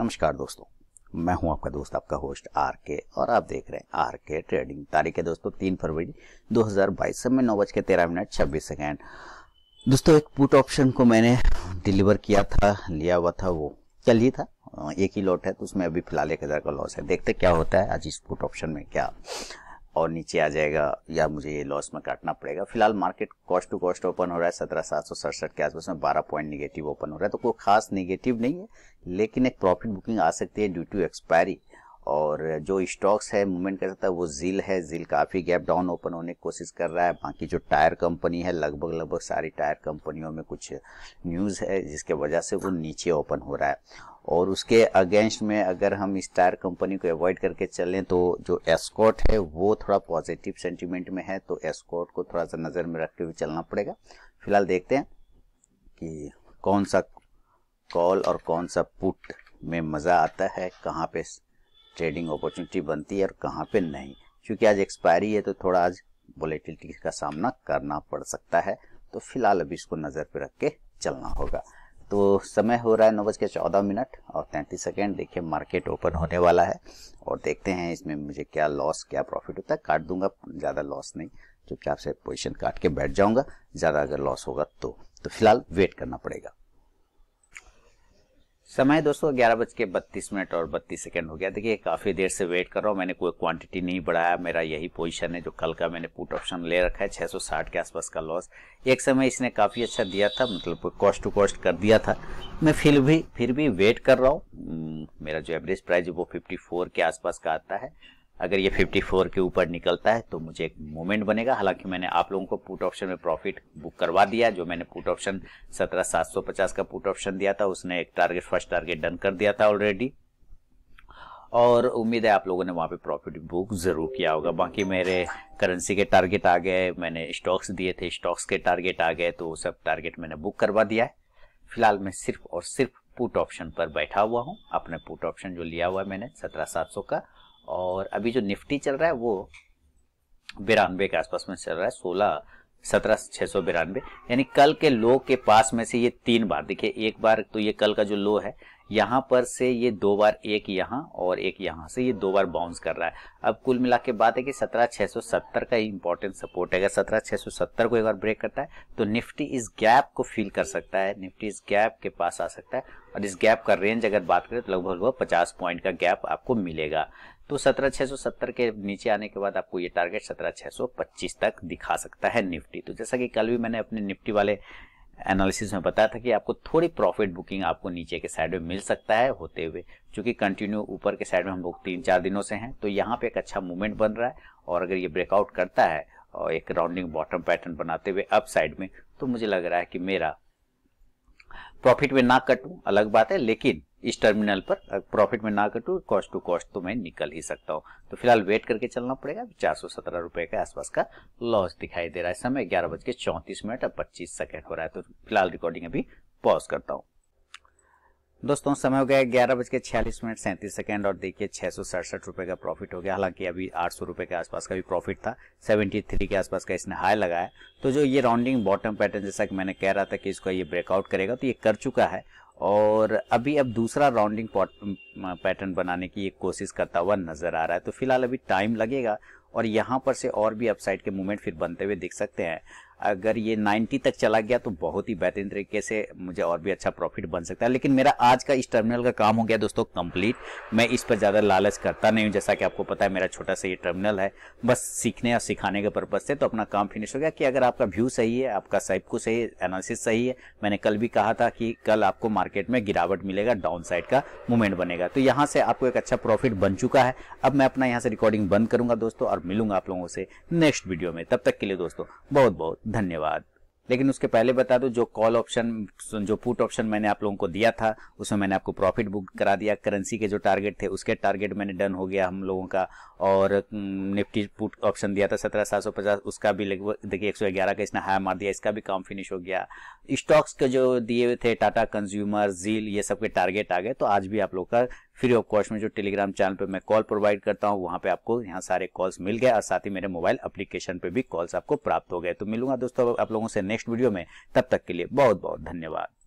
नमस्कार दोस्तों मैं हूं आपका दोस्त आपका होस्ट आर के और आप देख रहे हैं आर के ट्रेडिंग तारीख है दोस्तों तीन फरवरी 2022 समय नौ बज के तेरह मिनट छब्बीस सेकेंड दोस्तों एक पुट ऑप्शन को मैंने डिलीवर किया था लिया हुआ था वो कल ही था एक ही लॉट है तो उसमें अभी फिलहाल एक हज़ार का लॉस है देखते क्या होता है आज इस पुट ऑप्शन में क्या और नीचे आ जाएगा या मुझे ये लॉस में काटना पड़ेगा फिलहाल market cost to cost open हो रहा है सत्रह सात सौ सड़सठ के आसपास में बारह पॉइंट निगेटिव ओपन हो रहा है तो कोई खास निगेटिव नहीं है लेकिन एक प्रॉफिट बुकिंग आ सकती है ड्यू टू एक्सपायरी और जो स्टॉक्स है मूवमेंट कर सकता है वो जिल है जिल काफ़ी गैप डाउन ओपन होने की कोशिश कर रहा है बाकी जो टायर कंपनी है लगभग लगभग सारी टायर कंपनियों में कुछ न्यूज़ है जिसके वजह से वो नीचे ओपन हो रहा है और उसके अगेंस्ट में अगर हम इस टायर कंपनी को अवॉइड करके चलें तो जो एस्कॉट है वो थोड़ा पॉजिटिव सेंटीमेंट में है तो एस्कॉट को थोड़ा सा नज़र में रखते हुए चलना पड़ेगा फिलहाल देखते हैं कि कौन सा कॉल और कौन सा पुट में मज़ा आता है कहाँ पे ट्रेडिंग अपॉर्चुनिटी बनती है और कहाँ पे नहीं क्योंकि आज एक्सपायरी है तो थोड़ा आज वोलेटिलिटी का सामना करना पड़ सकता है तो फिलहाल अभी इसको नज़र पे रख के चलना होगा तो समय हो रहा है नौ बज के चौदह मिनट और तैंतीस सेकेंड देखिए मार्केट ओपन होने वाला है और देखते हैं इसमें मुझे क्या लॉस क्या प्रॉफिट होता है काट दूंगा ज़्यादा लॉस नहीं क्योंकि आपसे पोजिशन काट के बैठ जाऊंगा ज़्यादा अगर लॉस होगा तो तो फिलहाल वेट करना पड़ेगा समय दोस्तों ग्यारह बज के बत्तीस मिनट और बत्तीस सेकंड हो गया देखिए काफ़ी देर से वेट कर रहा हूँ मैंने कोई क्वांटिटी नहीं बढ़ाया मेरा यही पोजीशन है जो कल का मैंने पुट ऑप्शन ले रखा है 660 के आसपास का लॉस एक समय इसने काफ़ी अच्छा दिया था मतलब कॉस्ट टू कॉस्ट कर दिया था मैं फिर भी फिर भी वेट कर रहा हूँ हम्म, मेरा जो एवरेज प्राइस वो फिफ्टी के आसपास का आता है अगर ये 54 के ऊपर निकलता है तो मुझे एक मूवमेंट बनेगा हालांकि मैंने आप लोगों को पुट ऑप्शन में प्रॉफिट बुक करवा दिया जो मैंने पुट ऑप्शन 17750 का पुट ऑप्शन दिया था उसने एक टारगेट फर्स्ट टारगेट डन कर दिया था ऑलरेडी और उम्मीद है आप लोगों ने वहाँ पे प्रॉफिट बुक ज़रूर किया होगा बाकी मेरे करेंसी के टारगेट आ गए मैंने स्टॉक्स दिए थे स्टॉक्स के टारगेट आ गए तो सब टारगेट मैंने बुक करवा दिया है फिलहाल मैं सिर्फ और सिर्फ पुट ऑप्शन पर बैठा हुआ हूँ अपने पुट ऑप्शन जो लिया हुआ है मैंने सत्रह सात सौ का और अभी जो निफ्टी चल रहा है वो बिरानवे के आसपास में चल रहा है सोलह सत्रह छह सौ बिरानवे यानी कल के लो के पास में से ये तीन बार देखिए एक बार तो ये कल का जो लो है यहां पर से ये दो बार एक यहां और एक यहां से ये दो बार बाउंस कर रहा है अब कुल मिला के बात है कि सत्रह छह सौ सत्तर का इंपॉर्टेंट सपोर्ट है अगर सत्रह छह सौ सत्तर को एक बार ब्रेक करता है तो निफ्टी इस गैप को फील कर सकता है निफ्टी इस गैप के पास आ सकता है और इस गैप का रेंज अगर बात करें तो लगभग लगभग पचास पॉइंट का गैप आपको मिलेगा तो 17670 के नीचे आने के बाद आपको ये टारगेट 17625 तक दिखा सकता है निफ्टी तो जैसा कि कल भी मैंने अपने निफ्टी वाले एनालिसिस में बताया था कि आपको थोड़ी प्रॉफिट बुकिंग आपको नीचे के साइड में मिल सकता है होते हुए क्योंकि कंटिन्यू ऊपर के साइड में हम लोग तीन चार दिनों से हैं तो यहाँ पे एक अच्छा मूवमेंट बन रहा है और अगर ये ब्रेकआउट करता है और एक राउंडिंग बॉटम पैटर्न बनाते हुए अप साइड में तो मुझे लग रहा है कि मेरा प्रॉफिट में ना कटूं अलग बात है लेकिन इस टर्मिनल पर प्रॉफिट में ना कटू कॉस्ट टू कॉस्ट तो मैं निकल ही सकता हूँ तो फिलहाल वेट करके चलना पड़ेगा चार सौ सत्रह रुपए के आसपास का लॉस दिखाई दे रहा है समय ग्यारह बज के चौंतीस मिनट और पच्चीस सेकेंड हो रहा है तो फिलहाल रिकॉर्डिंग अभी पॉज करता हूँ दोस्तों समय हो गया ग्यारह बज के छियालीस मिनट सैंतीस सेकेंड और देखिए छह सौ सड़सठ रुपये का प्रॉफिट हो गया हालांकि अभी आठ सौ रुपये के आसपास का भी प्रॉफिट था सेवेंटी थ्री के आसपास का इसने हाई लगाया तो जो ये राउंडिंग बॉटम पैटर्न जैसा कि मैंने कह रहा था कि इसको ये ब्रेकआउट करेगा तो ये कर चुका है और अभी अब दूसरा राउंडिंग पैटर्न बनाने की एक कोशिश करता हुआ नजर आ रहा है तो फिलहाल अभी टाइम लगेगा और यहाँ पर से और भी अपसाइड के मूवमेंट फिर बनते हुए दिख सकते हैं अगर ये 90 तक चला गया तो बहुत ही बेहतरीन तरीके से मुझे और भी अच्छा प्रॉफिट बन सकता है लेकिन मेरा आज का इस टर्मिनल का काम हो गया दोस्तों कंप्लीट मैं इस पर ज़्यादा लालच करता नहीं हूँ जैसा कि आपको पता है मेरा छोटा सा ये टर्मिनल है बस सीखने और सिखाने के पर्पज़ से तो अपना काम फिनिश हो गया कि अगर आपका व्यू सही है आपका साइब को सही है एनालिसिस सही है मैंने कल भी कहा था कि कल आपको मार्केट में गिरावट मिलेगा डाउन साइड का मूवमेंट बनेगा तो यहाँ से आपको एक अच्छा प्रॉफिट बन चुका है अब मैं अपना यहाँ से रिकॉर्डिंग बंद करूँगा दोस्तों और मिलूंगा आप लोगों से नेक्स्ट वीडियो में तब तक के लिए दोस्तों बहुत बहुत धन्यवाद लेकिन उसके पहले बता दो जो कॉल ऑप्शन जो पुट ऑप्शन मैंने आप लोगों को दिया था उसमें मैंने आपको प्रॉफिट बुक करा दिया करेंसी के जो टारगेट थे उसके टारगेट मैंने डन हो गया हम लोगों का और निफ्टी पुट ऑप्शन दिया था सत्रह सात सौ पचास उसका भी लगभग देखिए एक सौ ग्यारह का इसने हाई मार दिया इसका भी काम फिनिश हो गया स्टॉक्स के जो दिए हुए थे टाटा कंज्यूमर जील ये सबके टारगेट आ गए तो आज भी आप लोग का फ्री ऑफ कॉस्ट में जो टेलीग्राम चैनल पे मैं कॉल प्रोवाइड करता हूँ वहाँ पे आपको यहाँ सारे कॉल्स मिल गए और साथ ही मेरे मोबाइल एप्लीकेशन पे भी कॉल्स आपको प्राप्त हो गए तो मिलूंगा दोस्तों आप लोगों से नेक्स्ट वीडियो में तब तक के लिए बहुत बहुत धन्यवाद